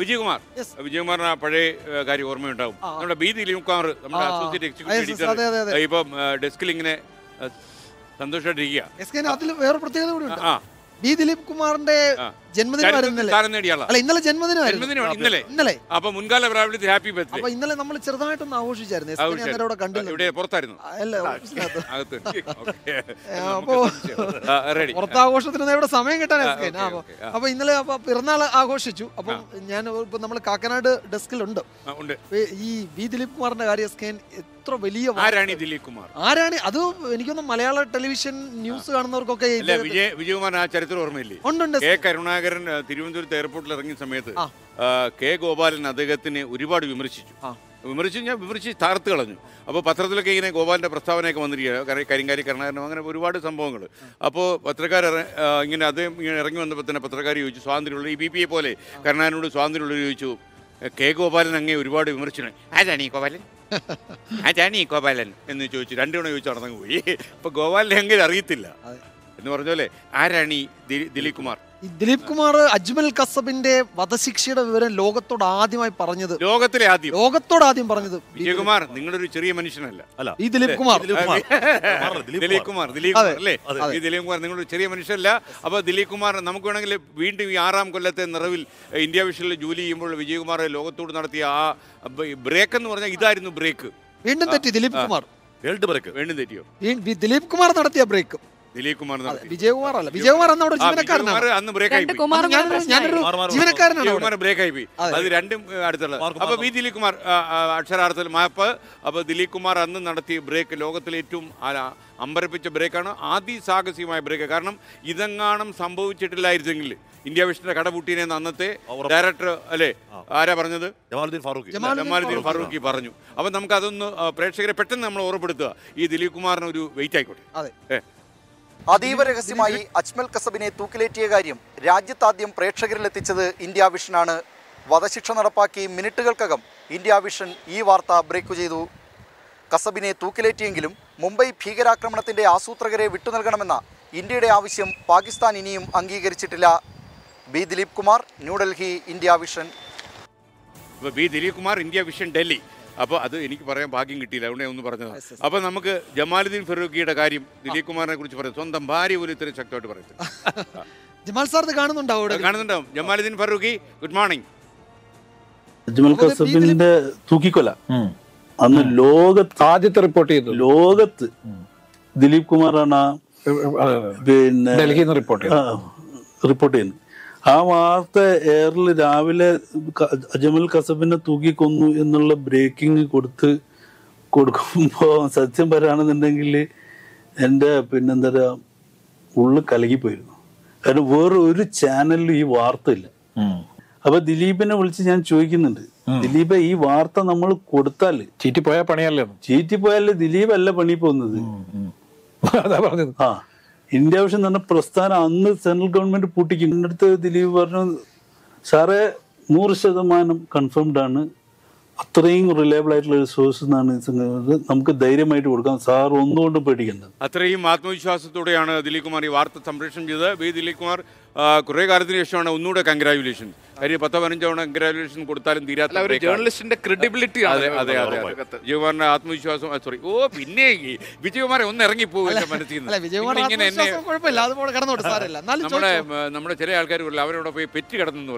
വിജയകുമാർ വിജയകുമാറിന് പഴയ കാര്യം ഓർമ്മയുണ്ടാവും നമ്മുടെ ബി ദിലീപ്കുമാർ നമ്മുടെ അസോസിയേറ്റ് എക്സിക്യൂട്ടീവ് എഡിറ്റർ ഇപ്പം ഡെസ്കിൽ ഇങ്ങനെ സന്തോഷമായിട്ടിരിക്കുക അതിൽ വേറെ പ്രത്യേകത കൂടി ആ ബി ദിലീപ് കുമാറിന്റെ ജന്മദിനമായിരുന്നു ഹാപ്പി ബർത്ത്ഡേ ഇന്നലെ നമ്മൾ ചെറുതായിട്ടൊന്ന് ആഘോഷിച്ചായിരുന്നു കണ്ടില്ല പുറത്താഘോഷത്തിന് എവിടെ സമയം കിട്ടാൻ അപ്പൊ ഇന്നലെ പിറന്നാൾ ആഘോഷിച്ചു അപ്പൊ ഞാൻ ഇപ്പൊ നമ്മൾ കാക്കനാട് ഡെസ്കിലുണ്ട് ഈ വി ദിലീപ് കുമാറിന്റെ കാര്യ സ്കാൻ എത്ര വലിയ ആരാണ് അത് എനിക്കൊന്നും മലയാള ടെലിവിഷൻ ന്യൂസ് കാണുന്നവർക്കൊക്കെ ഓർമ്മയില്ലേ ഉണ്ട് സുധാകരൻ തിരുവനന്തപുരത്ത് എയർപോർട്ടിൽ ഇറങ്ങിയ സമയത്ത് കെ ഗോപാലൻ അദ്ദേഹത്തിനെ ഒരുപാട് വിമർശിച്ചു വിമർശിച്ചു ഞാൻ വിമർശിച്ച് താർത്ത് കളഞ്ഞു അപ്പോൾ പത്രത്തിലൊക്കെ ഇങ്ങനെ ഗോപാലിൻ്റെ പ്രസ്താവനയൊക്കെ വന്നിരിക്കുകയാണ് കരിങ്കാരി കരുണാകരനും അങ്ങനെ ഒരുപാട് സംഭവങ്ങൾ അപ്പോൾ പത്രക്കാർ ഇങ്ങനെ അദ്ദേഹം ഇങ്ങനെ ഇറങ്ങി വന്നപ്പോൾ തന്നെ പത്രക്കാർ ചോദിച്ചു സ്വാതന്ത്ര്യമുള്ള ഈ ബി പി എ പോലെ കരുണാകരനോട് സ്വാതന്ത്ര്യമുള്ള ചോദിച്ചു കെ ഗോപാലൻ അങ്ങേ ഒരുപാട് വിമർശനം ആരാണ് ഈ ഗോപാലൻ ആരാണ് ഈ ഗോപാലൻ എന്ന് ചോദിച്ചു രണ്ടു തവണ ചോദിച്ചു നടന്നു പോയി അപ്പോൾ ഗോപാലിനെ അങ്ങനെ അറിയത്തില്ല എന്ന് പറഞ്ഞ പോലെ ആരാണ് ഈ ദിലീപ് കുമാർ ദിലീപ് കുമാർ അജ്മൽ കസബിന്റെ വധശിക്ഷയുടെ വിവരം ലോകത്തോട് ആദ്യമായി പറഞ്ഞത് ലോകത്തിലെ ആദ്യം ലോകത്തോട് ആദ്യം പറഞ്ഞത് വിജയകുമാർ നിങ്ങളൊരു ചെറിയ മനുഷ്യനല്ല അല്ല ഈ ദിലീപ് കുമാർ ദിലീപ് കുമാർ ദിലീപ് കുമാർ അല്ലേ ഈ ദിലീപ് കുമാർ നിങ്ങളൊരു ചെറിയ മനുഷ്യനല്ല അപ്പോൾ ദിലീപ് കുമാർ നമുക്ക് വേണമെങ്കിൽ വീണ്ടും ഈ ആറാം കൊല്ലത്തെ നിറവിൽ ഇന്ത്യ വിഷനിൽ ജോലി ചെയ്യുമ്പോൾ വിജയകുമാർ ലോകത്തോട് നടത്തിയ ആ ബ്രേക്ക് എന്ന് പറഞ്ഞാൽ ഇതായിരുന്നു ബ്രേക്ക് വീണ്ടും തെറ്റി ദിലീപ് കുമാർ വേൾഡ് ബ്രേക്ക് വീണ്ടും തെറ്റിയോ ദിലീപ് കുമാർ നടത്തിയ ബ്രേക്ക് ദിലീപ് കുമാർ വിജയകുമാർ അല്ല വിജയകുമാർ അന്ന് അവിടെ ജീവനക്കാരനാണ് ബ്രേക്ക് ആയി ഞാനൊരു ജീവനക്കാരനാണ് ബ്രേക്ക് ആയി പോയി അത് രണ്ടും അടുത്തുള്ള അപ്പൊ വി ദിലീപ് കുമാർ അക്ഷരാർത്ഥത്തിൽ മാപ്പ് അപ്പൊ ദിലീപ് കുമാർ അന്ന് നടത്തിയ ബ്രേക്ക് ലോകത്തിലെ ഏറ്റവും അമ്പരപ്പിച്ച ബ്രേക്കാണ് അതിസാഹസികമായ ബ്രേക്ക് കാരണം ഇതെങ്ങാണം സംഭവിച്ചിട്ടില്ലായിരുന്നെങ്കിൽ ഇന്ത്യ വിഷന്റെ കടപൂട്ടിനെ അന്നത്തെ ഡയറക്ടർ അല്ലേ ആരാ പറഞ്ഞത് ജമാലുദ്ദീൻ ഫാറൂഖി ജമാലുദ്ദീൻ ഫാറൂഖി പറഞ്ഞു അപ്പം നമുക്ക് അതൊന്ന് പ്രേക്ഷകരെ പെട്ടെന്ന് നമ്മൾ ഓർപ്പെടുത്തുക ഈ ദിലീപ് കുമാറിന് ഒരു വെയിറ്റ് ആയിക്കോട്ടെ അതെ അതീവ രഹസ്യമായി അജ്മൽ കസബിനെ തൂക്കിലേറ്റിയ കാര്യം രാജ്യത്താദ്യം പ്രേക്ഷകരിലെത്തിച്ചത് ഇന്ത്യ വിഷനാണ് വധശിക്ഷ നടപ്പാക്കി മിനിറ്റുകൾക്കകം ഇന്ത്യ വിഷൻ ഈ വാർത്ത ബ്രേക്ക് ചെയ്തു കസബിനെ തൂക്കിലേറ്റിയെങ്കിലും മുംബൈ ഭീകരാക്രമണത്തിന്റെ ആസൂത്രകരെ വിട്ടുനൽകണമെന്ന ഇന്ത്യയുടെ ആവശ്യം പാകിസ്ഥാൻ ഇനിയും അംഗീകരിച്ചിട്ടില്ല B Dileep Kumar New Delhi India Vision B Dileep Kumar India Vision Delhi അപ്പോൾ അത് എനിക്ക് പറയാൻ ഭാഗ്യം കിട്ടിയില്ല അതുകൊണ്ട് ഒന്ന് പറഞ്ഞത് അപ്പോൾ നമുക്ക് ജമാലുദ്ദീൻ ഫെറൂഖിയുടെ കാര്യം ദിലീപ് കുമാറിനെ കുറിച്ച് പറയാം സ്വന്തം ഭാര്യ പോലും ഇത്ര ശക്തമായിട്ട് പറയത്തില്ല ജമാൽ സാർ കാണുന്നുണ്ടാവും കാണുന്നുണ്ടാവും ജമാലുദ്ദീൻ ഫറൂഖി ഗുഡ് മോർണിംഗ് അജ്മൽ കസബിന്റെ തൂക്കിക്കൊല അന്ന് ലോകത്ത് ആദ്യത്തെ റിപ്പോർട്ട് ചെയ്തു ലോകത്ത് ദിലീപ് കുമാറാണ് പിന്നെ ഡൽഹിയിൽ റിപ്പോർട്ട് റിപ്പോർട്ട് ചെയ്യുന്നത് ആ വാർത്ത ഏറിൽ രാവിലെ അജമൽ കസബിനെ തൂക്കിക്കൊന്നു എന്നുള്ള ബ്രേക്കിംഗ് കൊടുത്ത് കൊടുക്കുമ്പോൾ സത്യം പറയുകയാണെന്നുണ്ടെങ്കിൽ എൻ്റെ പിന്നെന്താ പറയുക ഉള്ളു കലകിപ്പോയിരുന്നു കാരണം വേറെ ഒരു ചാനലിലും ഈ വാർത്ത ഇല്ല അപ്പൊ ദിലീപിനെ വിളിച്ച് ഞാൻ ചോദിക്കുന്നുണ്ട് ദിലീപ് ഈ വാർത്ത നമ്മൾ കൊടുത്താൽ ചീറ്റിപ്പോയാൽ പണിയല്ലേ ചീറ്റിപ്പോയാലേ ദിലീപ് അല്ല പണി പോകുന്നത് അതാ ആ ഇന്ത്യ ആവശ്യം തന്നെ പ്രസ്ഥാനം അന്ന് സെൻട്രൽ ഗവൺമെന്റ് പൂട്ടിക്കും അടുത്ത് ദിലീപ് പറഞ്ഞു സാറേ നൂറ് ശതമാനം കൺഫേംഡ് ആണ് അത്രയും റിലയബിൾ ആയിട്ടുള്ള ഒരു സോഴ്സ് എന്നാണ് നമുക്ക് ധൈര്യമായിട്ട് കൊടുക്കാം സാർ ഒന്നുകൊണ്ടും പേടിക്കേണ്ടത് അത്രയും ആത്മവിശ്വാസത്തോടെയാണ് ദിലീപ് കുമാർ ഈ വാർത്ത സംപ്രേഷണം ചെയ്തത് ബി ദിലീപ് കുമാർ കുറേ കാലത്തിന് ശേഷമാണ് ഒന്നുകൂടെ കൺഗ്രാജുലേഷൻ കാര്യം പത്തോ പതിനഞ്ചോ തവണ കൺഗ്രാജുലേഷൻ കൊടുത്താലും തീരാത്ത ജേർണലിസ്റ്റിന്റെ ക്രെഡിബിലിറ്റി അതെ അതെ അതെ വിജയകുമാറിന്റെ ആത്മവിശ്വാസം സോറി ഓ പിന്നെ വിജയകുമാരെ ഒന്ന് ഇറങ്ങി മനസ്സിൽ ഇങ്ങനെ എന്നെ നമ്മുടെ നമ്മുടെ ചില ആൾക്കാർ അവരോട് പോയി പെറ്റ് കിടന്നെന്ന്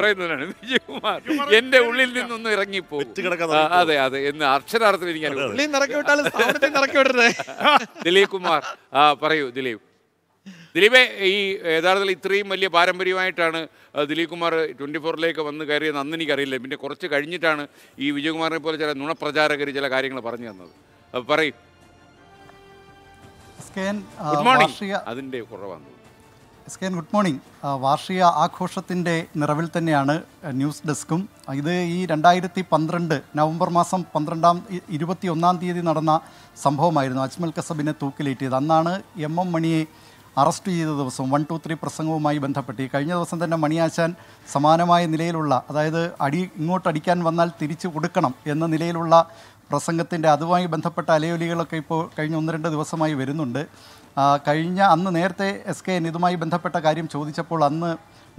പറയും എന്ന് വിജയകുമാർ എന്റെ ഉള്ളിൽ നിന്നൊന്ന് പോകും അതെ അതെ എന്ന് അക്ഷരാർത്ഥത്തിൽ എനിക്ക് ദിലീപ് കുമാർ പറയൂ ദിലീപ് ദിലീപെ ഈ യഥാർത്ഥത്തിൽ ഇത്രയും വലിയ പാരമ്പര്യമായിട്ടാണ് ദിലീപ് കുമാർ ട്വൻറ്റി ഫോറിലേക്ക് വന്ന് കയറിയത് അന്ന് എനിക്കറിയില്ല പിന്നെ കുറച്ച് കഴിഞ്ഞിട്ടാണ് ഈ വിജയകുമാറിനെ പോലെ ചില നുണപ്രചാരകർ ചില കാര്യങ്ങൾ പറഞ്ഞു തന്നത് പറയും ഗുഡ് അതിൻ്റെ കുറവാണ് ഗുഡ് മോർണിംഗ് വാർഷിക ആഘോഷത്തിൻ്റെ നിറവിൽ തന്നെയാണ് ന്യൂസ് ഡെസ്കും ഇത് ഈ രണ്ടായിരത്തി പന്ത്രണ്ട് നവംബർ മാസം പന്ത്രണ്ടാം ഇരുപത്തി ഒന്നാം തീയതി നടന്ന സംഭവമായിരുന്നു അജ്മൽ കസബിനെ തൂക്കിലേറ്റിയത് അന്നാണ് എം എം മണിയെ അറസ്റ്റ് ചെയ്ത ദിവസവും വൺ ടു ത്രീ പ്രസംഗവുമായി ബന്ധപ്പെട്ട് ഈ കഴിഞ്ഞ ദിവസം തന്നെ മണിയാശാൻ സമാനമായ നിലയിലുള്ള അതായത് അടി ഇങ്ങോട്ടടിക്കാൻ വന്നാൽ തിരിച്ചു കൊടുക്കണം എന്ന നിലയിലുള്ള പ്രസംഗത്തിൻ്റെ അതുമായി ബന്ധപ്പെട്ട അലയൊലികളൊക്കെ ഇപ്പോൾ കഴിഞ്ഞ ഒന്ന് രണ്ട് ദിവസമായി വരുന്നുണ്ട് കഴിഞ്ഞ അന്ന് നേരത്തെ എസ് കെ എൻ ഇതുമായി ബന്ധപ്പെട്ട കാര്യം ചോദിച്ചപ്പോൾ അന്ന്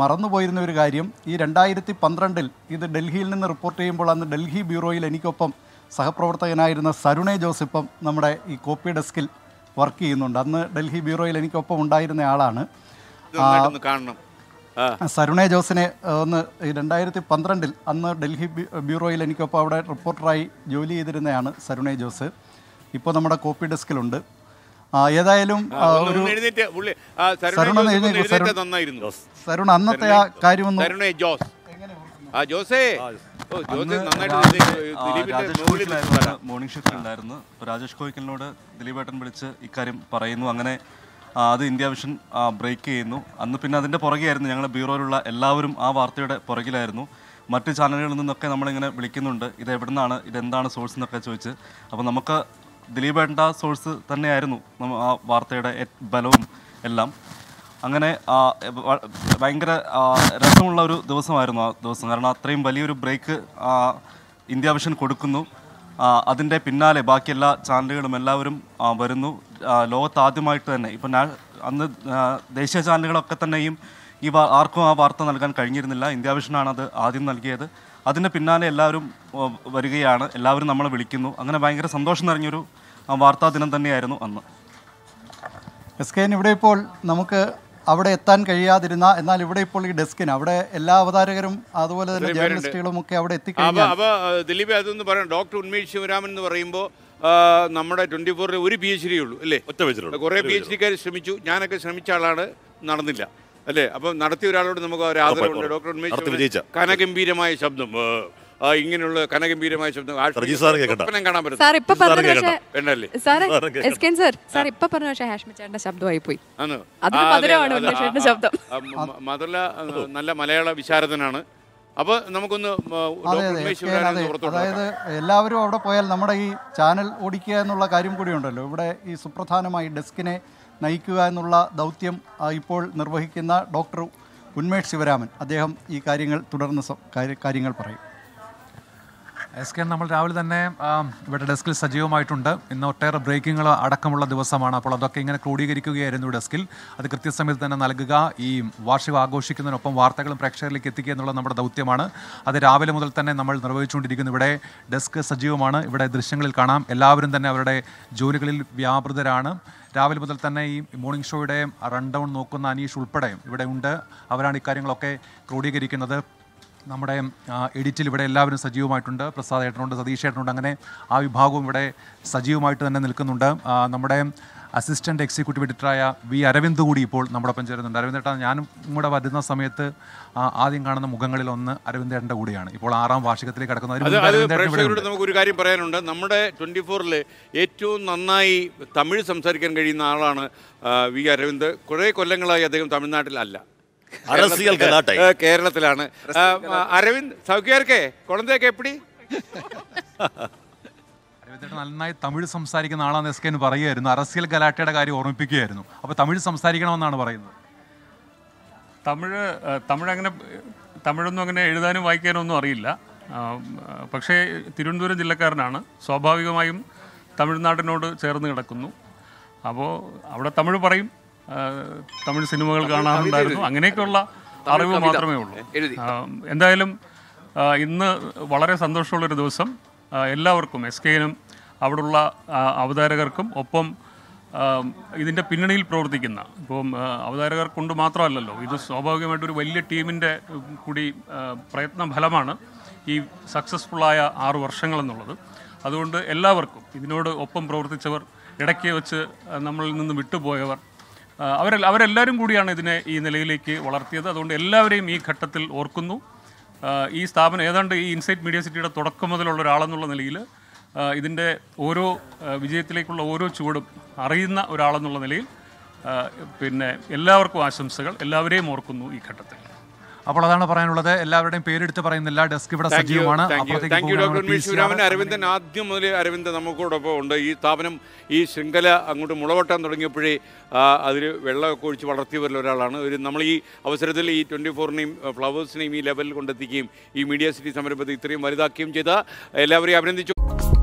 മറന്നുപോയിരുന്ന ഒരു കാര്യം ഈ രണ്ടായിരത്തി പന്ത്രണ്ടിൽ ഇത് ഡൽഹിയിൽ നിന്ന് റിപ്പോർട്ട് ചെയ്യുമ്പോൾ അന്ന് ഡൽഹി ബ്യൂറോയിൽ എനിക്കൊപ്പം സഹപ്രവർത്തകനായിരുന്ന സരുണെ ജോസിപ്പം നമ്മുടെ ഈ കോപ്പി ഡെസ്കിൽ വർക്ക് ചെയ്യുന്നുണ്ട് അന്ന് ഡൽഹി ബ്യൂറോയിൽ എനിക്കൊപ്പം ഉണ്ടായിരുന്ന ആളാണ് കാണണം സരുണ ജോസിനെ ഒന്ന് രണ്ടായിരത്തി പന്ത്രണ്ടിൽ അന്ന് ഡൽഹി ബ്യൂറോയിൽ എനിക്കൊപ്പം അവിടെ റിപ്പോർട്ടറായി ജോലി ചെയ്തിരുന്നതാണ് സരുണ ജോസ് ഇപ്പോൾ നമ്മുടെ കോപ്പി ഡെസ്കിലുണ്ട് ഏതായാലും ഒരു സരുണ സരുണ അന്നത്തെ ആ കാര്യമൊന്നും ആ ജോസേ മോർണിംഗ് ഷിഫ്റ്റ് ഉണ്ടായിരുന്നു രാജേഷ് കോയിക്കലിനോട് ദിലീപേട്ടൻ വിളിച്ച് ഇക്കാര്യം പറയുന്നു അങ്ങനെ അത് ഇന്ത്യ വിഷൻ ബ്രേക്ക് ചെയ്യുന്നു അന്ന് പിന്നെ അതിൻ്റെ പുറകെയായിരുന്നു ഞങ്ങളുടെ ബ്യൂറോയിലുള്ള എല്ലാവരും ആ വാർത്തയുടെ പുറകിലായിരുന്നു മറ്റ് ചാനലുകളിൽ നിന്നൊക്കെ നമ്മളിങ്ങനെ വിളിക്കുന്നുണ്ട് ഇത് എവിടെ നിന്നാണ് ഇതെന്താണ് സോഴ്സ് എന്നൊക്കെ ചോദിച്ച് അപ്പോൾ നമുക്ക് ദിലീപേട്ടൻ്റെ ആ സോഴ്സ് തന്നെയായിരുന്നു ആ വാർത്തയുടെ ബലവും എല്ലാം അങ്ങനെ ഭയങ്കര രസമുള്ള ഒരു ദിവസമായിരുന്നു ആ ദിവസം കാരണം അത്രയും വലിയൊരു ബ്രേക്ക് ഇന്ത്യ വിഷൻ കൊടുക്കുന്നു അതിൻ്റെ പിന്നാലെ ബാക്കി എല്ലാ ചാനലുകളും എല്ലാവരും വരുന്നു ലോകത്ത് ആദ്യമായിട്ട് തന്നെ ഇപ്പം അന്ന് ദേശീയ ചാനലുകളൊക്കെ തന്നെയും ഈ ആർക്കും ആ വാർത്ത നൽകാൻ കഴിഞ്ഞിരുന്നില്ല ഇന്ത്യ വിഷനാണ് അത് ആദ്യം നൽകിയത് അതിന് പിന്നാലെ എല്ലാവരും വരികയാണ് എല്ലാവരും നമ്മളെ വിളിക്കുന്നു അങ്ങനെ ഭയങ്കര സന്തോഷം നിറഞ്ഞൊരു വാർത്താ ദിനം തന്നെയായിരുന്നു അന്ന് എസ് കെ ഇവിടെ ഇപ്പോൾ നമുക്ക് അവിടെ എത്താൻ കഴിയാതിരുന്ന എന്നാൽ ഇവിടെ ഇപ്പോൾ ഈ ഡെസ്കിന് അവിടെ എല്ലാ അവതാരകരും അതുപോലെ തന്നെ ജേർണലിസ്റ്റുകളും ഒക്കെ അവിടെ എത്തിക്കഴിഞ്ഞു അപ്പോൾ ദിലീപ് അതൊന്ന് പറയാം ഡോക്ടർ ഉന്മേഷ് ശിവരാമൻ എന്ന് പറയുമ്പോൾ നമ്മുടെ ട്വന്റി ഫോറിൽ ഒരു പി എച്ച് ഡി ഉള്ളൂ അല്ലേ ഒറ്റ കുറേ പി എച്ച് ഡിക്കാർ ശ്രമിച്ചു ഞാനൊക്കെ ശ്രമിച്ച ആളാണ് നടന്നില്ല അല്ലേ അപ്പം നടത്തിയ ഒരാളോട് നമുക്ക് ഒരു ആദരവുണ്ട് ഡോക്ടർ ഉന്മേഷ് കനഗംഭീരമായ ശബ്ദം ഇങ്ങനെയുള്ള കനഗംഭീരമായ ശബ്ദം കാണാൻ പറ്റും ശബ്ദമായി പോയി ശബ്ദം നല്ല മലയാള വിശാരദനാണ് അപ്പൊ നമുക്കൊന്ന് അതായത് എല്ലാവരും അവിടെ പോയാൽ നമ്മുടെ ഈ ചാനൽ ഓടിക്കുക എന്നുള്ള കാര്യം കൂടിയുണ്ടല്ലോ ഇവിടെ ഈ സുപ്രധാനമായി ഡെസ്കിനെ നയിക്കുക എന്നുള്ള ദൗത്യം ഇപ്പോൾ നിർവഹിക്കുന്ന ഡോക്ടർ ഉന്മേഷ് ശിവരാമൻ അദ്ദേഹം ഈ കാര്യങ്ങൾ തുടർന്ന് കാര്യങ്ങൾ പറയും എസ് കെ നമ്മൾ രാവിലെ തന്നെ ഇവിടെ ഡെസ്കിൽ സജീവമായിട്ടുണ്ട് ഇന്ന് ഒട്ടേറെ ബ്രേക്കിങ്ങൾ അടക്കമുള്ള ദിവസമാണ് അപ്പോൾ അതൊക്കെ ഇങ്ങനെ ക്രോഡീകരിക്കുകയായിരുന്നു ഡെസ്കിൽ അത് കൃത്യസമയത്ത് തന്നെ നൽകുക ഈ വാർഷികം ആഘോഷിക്കുന്നതിനൊപ്പം വാർത്തകളും പ്രേക്ഷകരിലേക്ക് എത്തിക്കുക എന്നുള്ളത് നമ്മുടെ ദൗത്യമാണ് അത് രാവിലെ മുതൽ തന്നെ നമ്മൾ നിർവഹിച്ചുകൊണ്ടിരിക്കുന്നു ഇവിടെ ഡെസ്ക് സജീവമാണ് ഇവിടെ ദൃശ്യങ്ങളിൽ കാണാം എല്ലാവരും തന്നെ അവരുടെ ജോലികളിൽ വ്യാപൃതരാണ് രാവിലെ മുതൽ തന്നെ ഈ മോർണിംഗ് ഷോയുടെ റൺ ഡൗൺ നോക്കുന്ന അനീഷ് ഉൾപ്പെടെ ഇവിടെ ഉണ്ട് അവരാണ് ഇക്കാര്യങ്ങളൊക്കെ ക്രോഡീകരിക്കുന്നത് നമ്മുടെ എഡിറ്റിൽ ഇവിടെ എല്ലാവരും സജീവമായിട്ടുണ്ട് പ്രസാദ് ഏട്ടനുണ്ട് സതീഷ് ഏട്ടനുണ്ട് അങ്ങനെ ആ വിഭാഗവും ഇവിടെ സജീവമായിട്ട് തന്നെ നിൽക്കുന്നുണ്ട് നമ്മുടെ അസിസ്റ്റൻ്റ് എക്സിക്യൂട്ടീവ് എഡിറ്ററായ വി അരവിന്ദ് കൂടി ഇപ്പോൾ നമ്മുടെ ഒപ്പം ചേരുന്നുണ്ട് അരവിന്ദ് ഏട്ടാ ഞാനും കൂടെ വരുന്ന സമയത്ത് ആദ്യം കാണുന്ന മുഖങ്ങളിൽ ഒന്ന് അരവിന്ദ് ഏട്ടൻ്റെ കൂടിയാണ് ഇപ്പോൾ ആറാം വാർഷികത്തിലേക്ക് കടക്കുന്ന നമുക്ക് ഒരു കാര്യം പറയാനുണ്ട് നമ്മുടെ ട്വൻറ്റി ഫോറിൽ ഏറ്റവും നന്നായി തമിഴ് സംസാരിക്കാൻ കഴിയുന്ന ആളാണ് വി അരവിന്ദ് കുറേ കൊല്ലങ്ങളായി അദ്ദേഹം തമിഴ്നാട്ടിലല്ല அரசியல் கலாட்டை കേരളത്തിലാണ് അരവിന്ദ് സൗഖ്യർക്കേ കുഴന്തയൊക്കെ എപ്പിടി നന്നായി തമിഴ് സംസാരിക്കുന്ന ആളാണ് എസ് കെ എന്ന് പറയുമായിരുന്നു അറസ്യൽ കലാട്ടയുടെ കാര്യം ഓർമ്മിപ്പിക്കുകയായിരുന്നു അപ്പോൾ തമിഴ് സംസാരിക്കണമെന്നാണ് പറയുന്നത് തമിഴ് തമിഴ് അങ്ങനെ തമിഴൊന്നും അങ്ങനെ എഴുതാനും വായിക്കാനും ഒന്നും അറിയില്ല പക്ഷേ തിരുവനന്തപുരം ജില്ലക്കാരനാണ് സ്വാഭാവികമായും തമിഴ്നാടിനോട് ചേർന്ന് കിടക്കുന്നു അപ്പോൾ അവിടെ തമിഴ് പറയും തമിഴ് സിനിമകൾ കാണാറുണ്ടായിരുന്നു അങ്ങനെയൊക്കെയുള്ള അറിവ് മാത്രമേ ഉള്ളൂ എന്തായാലും ഇന്ന് വളരെ സന്തോഷമുള്ളൊരു ദിവസം എല്ലാവർക്കും എസ് കെയിനും അവിടുള്ള അവതാരകർക്കും ഒപ്പം ഇതിൻ്റെ പിന്നണിയിൽ പ്രവർത്തിക്കുന്ന ഇപ്പം അവതാരകർ കൊണ്ട് മാത്രമല്ലല്ലോ ഇത് സ്വാഭാവികമായിട്ട് ഒരു വലിയ ടീമിൻ്റെ കൂടി പ്രയത്ന ഫലമാണ് ഈ സക്സസ്ഫുള്ളായ ആറു വർഷങ്ങളെന്നുള്ളത് അതുകൊണ്ട് എല്ലാവർക്കും ഇതിനോട് ഒപ്പം പ്രവർത്തിച്ചവർ ഇടയ്ക്ക് വെച്ച് നമ്മളിൽ നിന്ന് വിട്ടുപോയവർ അവർ അവരെല്ലാവരും കൂടിയാണ് ഇതിനെ ഈ നിലയിലേക്ക് വളർത്തിയത് അതുകൊണ്ട് എല്ലാവരെയും ഈ ഘട്ടത്തിൽ ഓർക്കുന്നു ഈ സ്ഥാപനം ഏതാണ്ട് ഈ ഇൻസൈറ്റ് മീഡിയ സിറ്റിയുടെ തുടക്കം മുതലുള്ള ഒരാളെന്നുള്ള നിലയിൽ ഇതിൻ്റെ ഓരോ വിജയത്തിലേക്കുള്ള ഓരോ ചുവടും അറിയുന്ന ഒരാളെന്നുള്ള നിലയിൽ പിന്നെ എല്ലാവർക്കും ആശംസകൾ എല്ലാവരെയും ഓർക്കുന്നു ഈ ഘട്ടത്തിൽ അപ്പോൾ അതാണ് പറയാനുള്ളത് എല്ലാവരുടെയും പേരെടുത്ത് പറയുന്നില്ല ഡെസ്ക് ഇവിടെ സജീവമാണ് അരവിന്ദൻ ആദ്യം മുതൽ അരവിന്ദൻ നമുക്കോടൊപ്പം ഉണ്ട് ഈ സ്ഥാപനം ഈ ശൃംഖല അങ്ങോട്ട് മുളവട്ടാൻ തുടങ്ങിയപ്പോഴേ അതിൽ വെള്ളമൊക്കെ ഒഴിച്ച് വളർത്തിയവരിൽ ഒരാളാണ് ഒരു നമ്മൾ ഈ അവസരത്തിൽ ഈ ട്വൻറ്റി ഫോറിനെയും ഫ്ലവേഴ്സിനെയും ഈ ലെവലിൽ കൊണ്ടെത്തിക്കുകയും ഈ മീഡിയ സിറ്റി സംരംഭത്തെ ഇത്രയും വലുതാക്കുകയും ചെയ്ത എല്ലാവരെയും അഭിനന്ദിച്ചു